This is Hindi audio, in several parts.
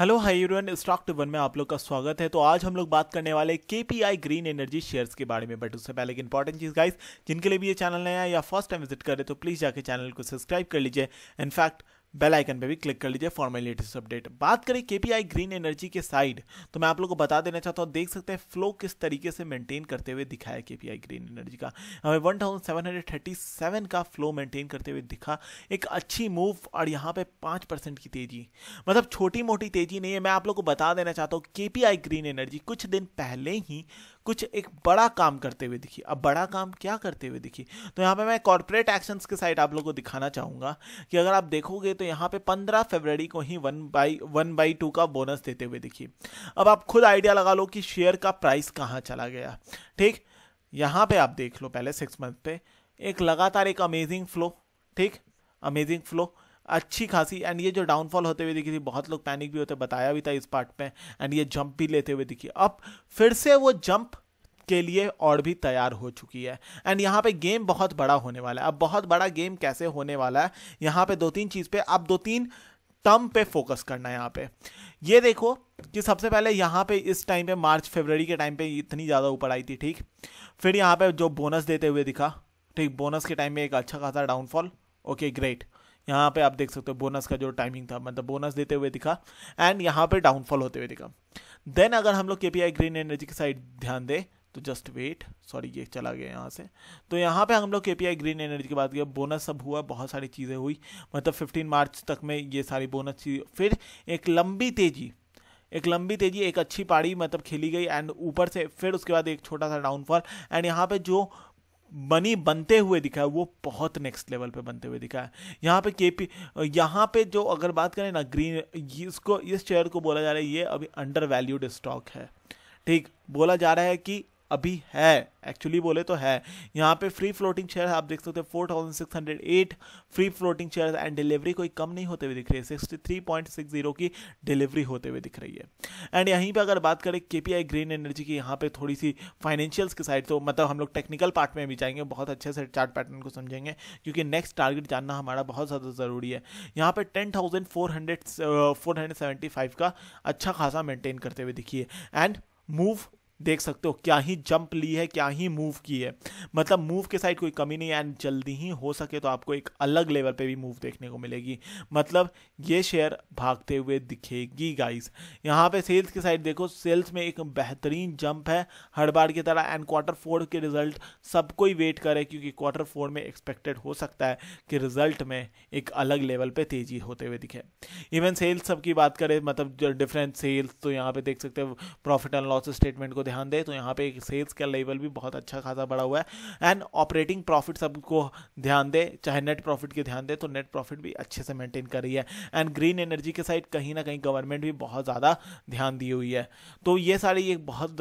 hello hi you're on stock two one में आप लोग का स्वागत है तो आज हम लोग बात करने वाले K P I green energy shares के बारे में बट उससे पहले एक इंपॉर्टेंट चीज़ गाइस जिनके लिए भी ये चैनल नया या फर्स्ट टाइम विजिट कर रहे तो प्लीज़ जाके चैनल को सब्सक्राइब कर लीजिए इनफैक्ट बेल आइकन पे भी क्लिक कर लीजिए फॉर माई लेटेस्ट अपडेट बात करें केपीआई ग्रीन एनर्जी के साइड तो मैं आप लोग को बता देना चाहता हूँ देख सकते हैं फ्लो किस तरीके से मेंटेन करते हुए दिखा है केपीआई ग्रीन एनर्जी का हमें one thousand seven hundred thirty seven का फ्लो मेंटेन करते हुए दिखा एक अच्छी मूव और यहाँ पे पाँच परसेंट की तेजी मतलब छोटी मोटी तेजी नहीं है मैं आप लोग को बता देना चाहता हूँ के ग्रीन एनर्जी कुछ दिन पहले ही कुछ एक बड़ा काम करते हुए दिखी अब बड़ा काम क्या करते हुए दिखी तो यहाँ पे मैं कॉरपोरेट एक्शंस के साइड आप लोगों को दिखाना चाहूँगा कि अगर आप देखोगे तो यहाँ पे पंद्रह फरवरी को ही one by one by two का बोनस देते हुए दिखी अब आप खुद आइडिया लगा लो कि शेयर का प्राइस कहाँ चला गया ठीक यहाँ पे आप देख लो पहले सिक्स मंथ पे एक लगातार एक अमेजिंग फ्लो ठीक अमेजिंग फ्लो अच्छी खासी एंड ये जो डाउनफॉल होते हुए दिखी थी बहुत लोग पैनिक भी होते बताया भी था इस पार्ट में एंड ये जंप भी लेते हुए दिखी अब फिर से वो जंप के लिए और भी तैयार हो चुकी है एंड यहाँ पे गेम बहुत बड़ा होने वाला है अब बहुत बड़ा गेम कैसे होने वाला है यहाँ पे दो तीन चीज़ पे अब दो तीन टर्म पे फोकस करना है यहाँ पे ये देखो कि सबसे पहले यहाँ पे इस टाइम पे मार्च फरवरी के टाइम पे इतनी ज़्यादा ऊपर आई थी ठीक फिर यहाँ पे जो बोनस देते हुए दिखा ठीक बोनस के टाइम में एक अच्छा खासा डाउनफॉल ओके ग्रेट यहाँ पे आप देख सकते हो बोनस का जो टाइमिंग था मतलब बोनस देते हुए दिखा एंड यहाँ पे डाउनफॉल होते हुए दिखा देन अगर हम लोग K P I green energy की साइड ध्यान दें तो जस्ट वेट सॉरी ये चला गया यहाँ से तो यहाँ पे हम लोग K P I green energy की बात की बोनस सब हुआ बहुत सारी चीज़ें हुई मतलब फिफ्टीन मार्च तक में ये सारी बोनस थी फिर एक लंबी तेजी एक लंबी तेजी एक अच्छी पारी मतलब खेली गई एंड ऊपर से फिर उसके बाद एक छोटा सा डाउनफॉल एंड यहाँ पे जो मनी बनते हुए दिखा है वो बहुत नेक्स्ट लेवल पे बनते हुए दिखा है यहाँ पे केपी यहाँ पे जो अगर बात करें ना ग्रीन इसको इस शेयर को बोला जा रहा है ये अभी अंडर वैल्यूड स्टॉक है ठीक बोला जा रहा है कि अभी है एक्चुअली बोले तो है यहाँ पे फ्री फ्लोटिंग शेयर आप देख सकते हो four thousand six hundred eight free floating share and delivery कोई कम नहीं होते हुए दिख रही है sixty three point six zero की डिलीवरी होते हुए दिख रही है एंड यहीं पर अगर बात करें के पी आई ग्रीन एनर्जी की यहाँ पे थोड़ी सी फाइनेंशियल्स की साइड तो मतलब हम लोग टेक्निकल पार्ट में भी जाएंगे बहुत अच्छे से चार्ट पैटर्न को समझेंगे क्योंकि नेक्स्ट टारगेट जानना हमारा बहुत ज़्यादा ज़रूरी है यहाँ पर ten thousand four hundred four hundred seventy five का अच्छा खासा मेंटेन करते हुए दिखिए एंड मूव देख सकते हो क्या ही जंप ली है क्या ही मूव की है मतलब मूव के साइड कोई कमी नहीं एंड जल्दी ही हो सके तो आपको एक अलग लेवल पे भी मूव देखने को मिलेगी मतलब ये शेयर भागते हुए दिखेगी गाइस यहाँ पे सेल्स की साइड देखो सेल्स में एक बेहतरीन जंप है हर बार की तरह एंड क्वार्टर फोर के रिजल्ट सबको ही वेट करे क्योंकि क्वार्टर फोर में एक्सपेक्टेड हो सकता है कि रिजल्ट में एक अलग लेवल पे तेजी होते हुए दिखे इवन सेल्स सब की बात करें मतलब डिफरेंट सेल्स तो यहाँ पे देख सकते हो प्रॉफिट एंड लॉस स्टेटमेंट को ध्यान दें तो यहाँ पे सेल्स का लेवल भी बहुत अच्छा खासा बढ़ा हुआ है एंड ऑपरेटिंग प्रॉफिट सबको ध्यान दें चाहे नेट प्रॉफिट के ध्यान दें तो नेट प्रॉफिट भी अच्छे से मेंटेन कर रही है एंड ग्रीन एनर्जी के साइड कहीं ना कहीं गवर्नमेंट भी बहुत ज़्यादा ध्यान दी हुई है तो ये सारी एक बहुत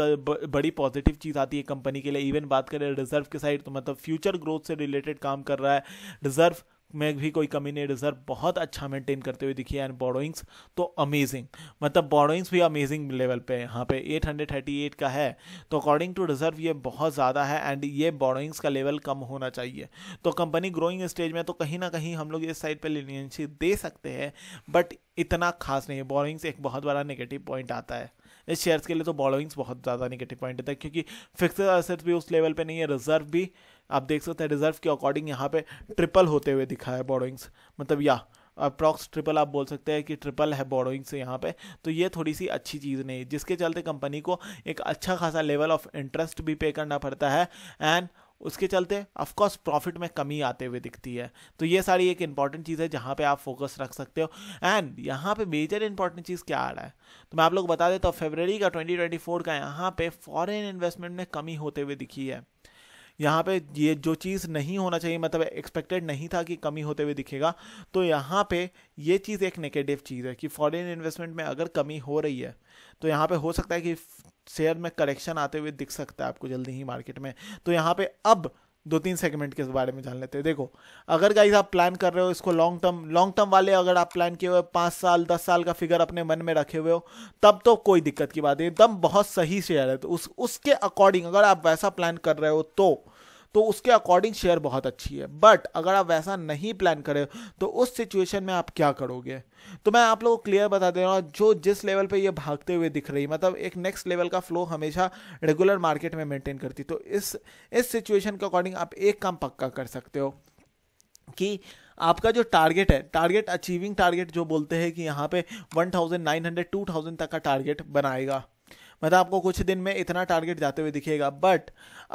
बड़ी पॉजिटिव चीज़ आती है कंपनी के लिए इवन बात करें रिजर्व के साइड तो मतलब फ्यूचर ग्रोथ से रिलेटेड काम कर रहा है रिजर्व में भी कोई कमी नहीं रिजर्व बहुत अच्छा मेंटेन करते हुए दिखी एंड बोरोइंग्स तो अमेजिंग मतलब बोरोइंग्स भी अमेजिंग लेवल पे यहाँ पे 838 का है तो अकॉर्डिंग टू रिजर्व ये बहुत ज़्यादा है एंड ये बोरोइंग्स का लेवल कम होना चाहिए तो कंपनी ग्रोइंग स्टेज में तो कहीं ना कहीं हम लोग इस साइड पर लिनियनशिप दे सकते हैं बट इतना खास नहीं है बोरोइंग्स एक बहुत बड़ा नेगेटिव पॉइंट आता है इस शेयर्स के लिए तो बोरोइंग्स बहुत ज़्यादा नेगेटिव पॉइंट है क्योंकि फिक्स असेट्स भी उस लेवल पर नहीं है रिजर्व भी आप देख सकते हैं रिजर्व के अकॉर्डिंग यहाँ पे ट्रिपल होते हुए दिखा है बोरोइंग्स मतलब या अप्रॉक्स ट्रिपल आप बोल सकते हैं कि ट्रिपल है बोरोइंग से यहाँ पे तो ये थोड़ी सी अच्छी चीज़ नहीं जिसके चलते कंपनी को एक अच्छा खासा लेवल ऑफ इंटरेस्ट भी पे करना पड़ता है एंड उसके चलते ऑफकोर्स प्रॉफिट में कमी आते हुए दिखती है तो ये सारी एक इंपॉर्टेंट चीज़ है जहाँ पे आप फोकस रख सकते हो एंड यहाँ पे मेजर इंपॉर्टेंट चीज़ क्या आ रहा है तो मैं आप लोग बता देता हूँ फेबररी का 2024 का यहाँ पे फॉरेन इन्वेस्टमेंट में कमी होते हुए दिखी है यहाँ पे ये जो चीज़ नहीं होना चाहिए मतलब एक्सपेक्टेड नहीं था कि कमी होते हुए दिखेगा तो यहाँ पे ये चीज़ एक नेगेटिव चीज़ है कि फॉरेन इन्वेस्टमेंट में अगर कमी हो रही है तो यहाँ पे हो सकता है कि शेयर में करेक्शन आते हुए दिख सकता है आपको जल्दी ही मार्केट में तो यहाँ पे अब दो तीन सेगमेंट के बारे में जान लेते हैं देखो अगर गाइज आप प्लान कर रहे हो इसको लॉन्ग टर्म लॉन्ग टर्म वाले अगर आप प्लान किए हुए पाँच साल दस साल का फिगर अपने मन में रखे हुए हो तब तो कोई दिक्कत की बात नहीं एकदम बहुत सही शेयर है तो उस उसके अकॉर्डिंग अगर आप वैसा प्लान कर रहे हो तो तो उसके अकॉर्डिंग शेयर बहुत अच्छी है बट अगर आप वैसा नहीं प्लान करें तो उस सिचुएशन में आप क्या करोगे तो मैं आप लोगों को क्लियर बता दे रहा हूँ जो जिस लेवल पे ये भागते हुए दिख रही मतलब एक नेक्स्ट लेवल का फ्लो हमेशा रेगुलर मार्केट में मेंटेन करती तो इस इस सिचुएशन के अकॉर्डिंग आप एक काम पक्का कर सकते हो कि आपका जो टारगेट है टारगेट अचीविंग टारगेट जो बोलते हैं कि यहाँ पे 1900 2000 तक का टारगेट बनाएगा मतलब आपको कुछ दिन में इतना टारगेट जाते हुए दिखेगा बट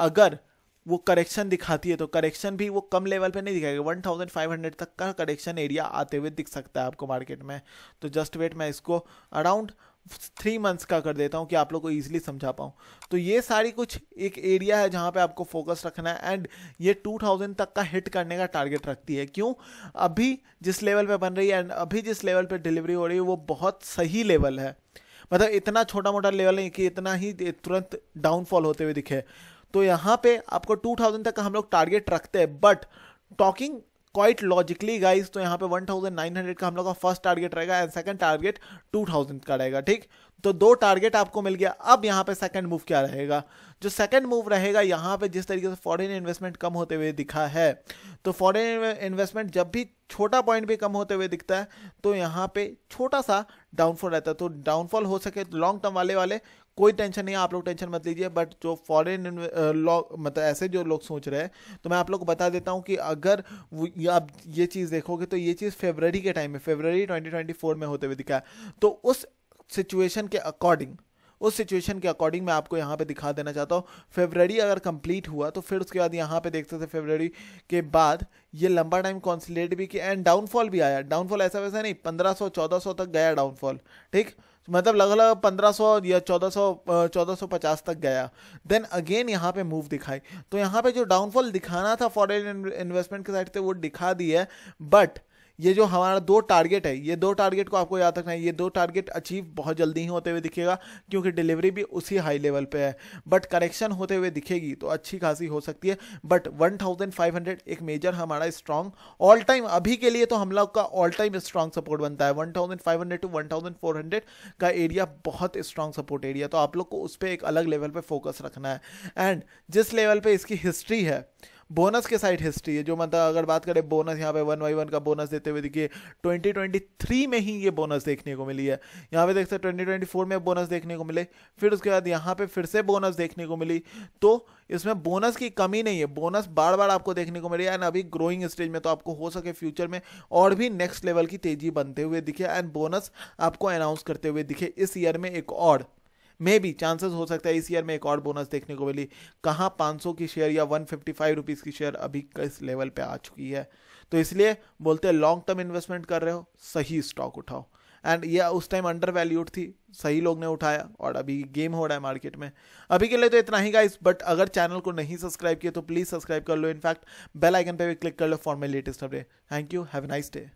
अगर वो करेक्शन दिखाती है तो करेक्शन भी वो कम लेवल पे नहीं दिखाएगा 1500 तक का करेक्शन एरिया आते हुए दिख सकता है आपको मार्केट में तो जस्ट वेट मैं इसको अराउंड थ्री मंथ्स का कर देता हूँ कि आप लोग को ईजिली समझा पाऊँ तो ये सारी कुछ एक एरिया है जहाँ पे आपको फोकस रखना है एंड ये 2000 तक का हिट करने का टारगेट रखती है क्यों अभी जिस लेवल पे बन रही है एंड अभी जिस लेवल पे डिलीवरी हो रही है वो बहुत सही लेवल है मतलब इतना छोटा मोटा लेवल है कि इतना ही तुरंत डाउनफॉल होते हुए दिखे तो यहाँ पे आपको 2000 तक का हम लोग टारगेट रखते हैं but talking quite logically guys तो यहाँ पे 1900 का हम लोग का फर्स्ट टारगेट रहेगा एंड सेकंड टारगेट 2000 का रहेगा ठीक तो दो टारगेट आपको मिल गया अब यहाँ पे सेकंड मूव क्या रहेगा जो सेकंड मूव रहेगा यहाँ पे जिस तरीके से फॉरेन इन्वेस्टमेंट कम होते हुए दिखा है तो फॉरेन इन्वेस्टमेंट जब भी छोटा पॉइंट भी कम होते हुए दिखता है तो यहाँ पे छोटा सा डाउनफॉल रहता है तो डाउनफॉल हो सके लॉन्ग तो टर्म वाले वाले कोई टेंशन नहीं आप लोग टेंशन मत लीजिए बट जो फॉरेन लोग मतलब ऐसे जो लोग सोच रहे हैं तो मैं आप लोग को बता देता हूँ कि अगर आप ये चीज़ देखोगे तो ये चीज़ फेबररी के टाइम में फेबररी 2024 में होते हुए दिखा है तो उस सिचुएशन के अकॉर्डिंग उस सिचुएशन के अकॉर्डिंग मैं आपको यहाँ पे दिखा देना चाहता हूँ फेबररी अगर कंप्लीट हुआ तो फिर उसके बाद यहाँ पे देखते थे फेबररी के बाद ये लंबा टाइम कॉन्सिलेट भी किया एंड डाउनफॉल भी आया डाउनफॉल ऐसा वैसा नहीं पंद्रह सौ चौदह सौ तक गया डाउनफॉल ठीक मतलब लगभग लग पंद्रह सौ या चौदह सौ चौदह सौ पचास तक गया देन अगेन यहाँ पे मूव दिखाई तो यहाँ पे जो डाउनफॉल दिखाना था फॉरेन इन्वेस्टमेंट के साइड से वो दिखा दी है बट ये जो हमारा दो टारगेट है ये दो टारगेट को आपको याद रखना है ये दो टारगेट अचीव बहुत जल्दी ही होते हुए दिखेगा क्योंकि डिलीवरी भी उसी हाई लेवल पे है बट करेक्शन होते हुए दिखेगी तो अच्छी खासी हो सकती है बट 1500 एक मेजर हमारा स्ट्रॉन्ग ऑल टाइम अभी के लिए तो हम लोग का ऑल टाइम स्ट्रॉन्ग सपोर्ट बनता है वन टू वन का एरिया बहुत स्ट्रॉन्ग सपोर्ट एरिया तो आप लोग को उस पर एक अलग लेवल पर फोकस रखना है एंड जिस लेवल पर इसकी हिस्ट्री है बोनस के साइड हिस्ट्री है जो मतलब अगर बात करें बोनस यहाँ पे वन बाई वन का बोनस देते हुए देखिए 2023 में ही ये बोनस देखने को मिली है यहाँ पे देख सकते ट्वेंटी ट्वेंटी फोर में बोनस देखने को मिले फिर उसके बाद यहाँ पे फिर से बोनस देखने को मिली तो इसमें बोनस की कमी नहीं है बोनस बार बार आपको देखने को मिली एंड अभी ग्रोइंग स्टेज में तो आपको हो सके फ्यूचर में और भी नेक्स्ट लेवल की तेजी बनते हुए दिखे एंड बोनस आपको अनाउंस करते हुए दिखे इस ईयर में एक और मे भी चांसेस हो सकता है इस ईयर में एक और बोनस देखने को मिली कहाँ सौ की शेयर या फाइव रुपीज की शेयर अभी किस लेवल पे आ चुकी है तो इसलिए बोलते हैं लॉन्ग टर्म इन्वेस्टमेंट कर रहे हो सही स्टॉक उठाओ एंड यह उस टाइम अंडर वैल्यूड थी सही लोग ने उठाया और अभी गेम हो रहा है मार्केट में अभी के लिए तो इतना ही गाइस बट अगर चैनल को नहीं सब्सक्राइब किया तो प्लीज़ सब्सक्राइब कर लो इनफैक्ट बेल आइकन पे भी क्लिक कर लो for my latest update thank you have nice day